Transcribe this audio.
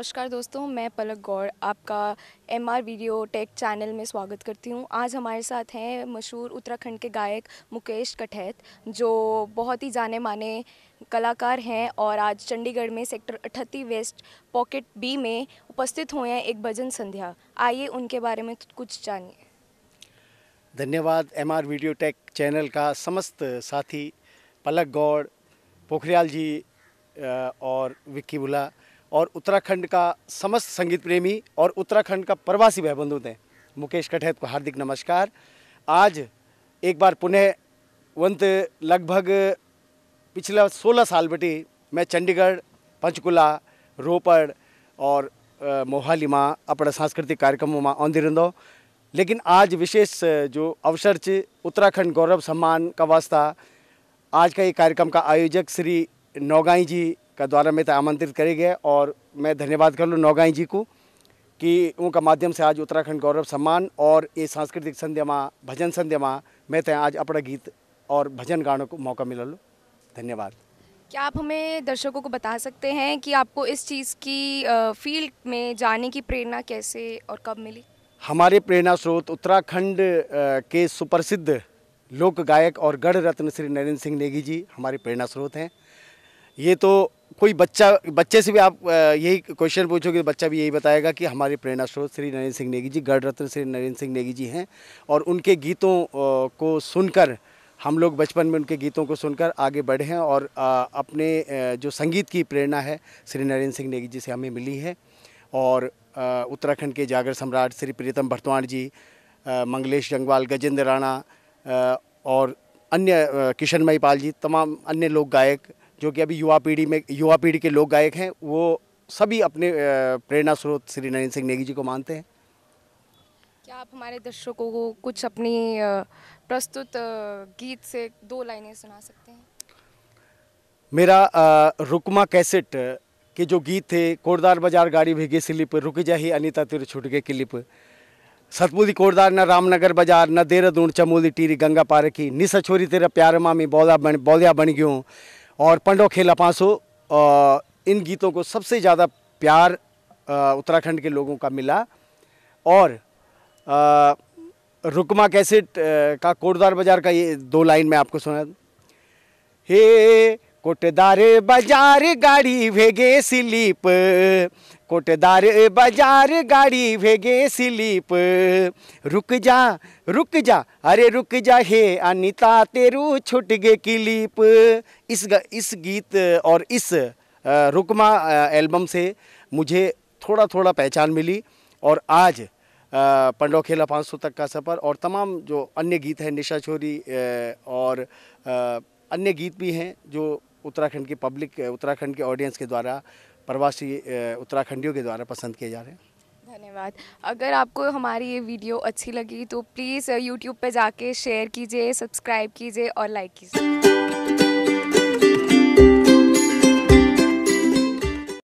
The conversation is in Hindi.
नमस्कार दोस्तों मैं पलक गौड़ आपका M R video tech channel में स्वागत करती हूँ आज हमारे साथ हैं मशहूर उत्तराखंड के गायक मुकेश कठैत जो बहुत ही जाने माने कलाकार हैं और आज चंडीगढ़ में सेक्टर अठत्ती वेस्ट पॉकेट बी में उपस्थित हुए हैं एक भजन संध्या आइए उनके बारे में कुछ जानिए धन्यवाद M R video tech channel का समस्त साथी पलक गौड़ पोखरियाल जी और विक्की बुला और उत्तराखंड का समस्त संगीत प्रेमी और उत्तराखंड का प्रवासी भाई बंधु थे मुकेश कठैत को हार्दिक नमस्कार आज एक बार पुनः वंत लगभग पिछला 16 साल बटी मैं चंडीगढ़ पंचकुला रोपड़ और मोहाली माँ अपना सांस्कृतिक कार्यक्रमों में आंदी रहो लेकिन आज विशेष जो अवसर च उत्तराखंड गौरव सम्मान का वास्ता आज का ये कार्यक्रम का आयोजक श्री नौगाई जी का द्वारा मैं तो आमंत्रित करे गए और मैं धन्यवाद कर लूँ नौगाई जी को कि उनका माध्यम से आज उत्तराखंड गौरव सम्मान और ये सांस्कृतिक संध्या माँ भजन संध्या माँ मैं तय तो आज अपना गीत और भजन गाने को मौका मिला लूँ धन्यवाद क्या आप हमें दर्शकों को बता सकते हैं कि आपको इस चीज़ की फील्ड में जाने की प्रेरणा कैसे और कब मिली हमारे प्रेरणा स्रोत उत्तराखंड के सुप्रसिद्ध लोक गायक और गढ़ रत्न श्री नरेंद्र सिंह नेगी जी हमारे प्रेरणा स्रोत हैं ये तो कोई बच्चा बच्चे से भी आप यही क्वेश्चन पूछोगे तो बच्चा भी यही बताएगा कि हमारे प्रेरणा स्रोत श्री नरेंद्र सिंह नेगी जी गढ़ रत्न श्री नरेंद्र सिंह नेगी जी हैं और उनके गीतों को सुनकर हम लोग बचपन में उनके गीतों को सुनकर आगे बढ़े हैं और अपने जो संगीत की प्रेरणा है श्री नरेंद्र सिंह नेगी जी से हमें मिली है और उत्तराखंड के जागर सम्राट श्री प्रीतम भरतवाण जी मंगलेश जंगवाल गजेंद्र राणा और अन्य किशन पाल जी तमाम अन्य लोक गायक जो कि अभी युवा पीढ़ी में युवा पीढ़ी के लोक गायक हैं वो सभी अपने प्रेरणा स्रोत श्री नरेंद्र सिंह नेगी जी को मानते हैं क्या आप हमारे दर्शकों को कुछ अपनी प्रस्तुत गीत से दो लाइनें सुना सकते हैं मेरा रुकमा कैसेट के जो गीत थे कोरदार बाजार गाड़ी भेगे स्लिप रुक जाही अनिता तिर छुट गए क्लिप सतपुदी कोरदार न रामनगर बाजार न देहरादून चमोली टीरी गंगा पार की निशा छोरी तेरा प्यार मामी बौला बन बौलिया बन गयों और पंडो खेला पांसो इन गीतों को सबसे ज़्यादा प्यार उत्तराखंड के लोगों का मिला और रुकमा कैसेट का कोटदार बाजार का ये दो लाइन मैं आपको सुना हे कोटदार बाजार गाड़ी भेगे स्लीप कोटदार बाजार गाड़ी भेगे स्लीप रुक जा रुक जा अरे रुक जा हे अनिता तेरू छुट गे क्लिप इस इस गीत और इस रुकमा एल्बम से मुझे थोड़ा थोड़ा पहचान मिली और आज पंडो खेला पाँच सौ तक का सफ़र और तमाम जो अन्य गीत हैं निशा छोरी और अन्य गीत भी हैं जो उत्तराखंड की पब्लिक उत्तराखंड के ऑडियंस के द्वारा प्रवासी उत्तराखंडियों के द्वारा पसंद किए जा रहे हैं धन्यवाद अगर आपको हमारी ये वीडियो अच्छी लगी तो प्लीज़ यूट्यूब पे जाके शेयर कीजिए सब्सक्राइब कीजिए और लाइक कीजिए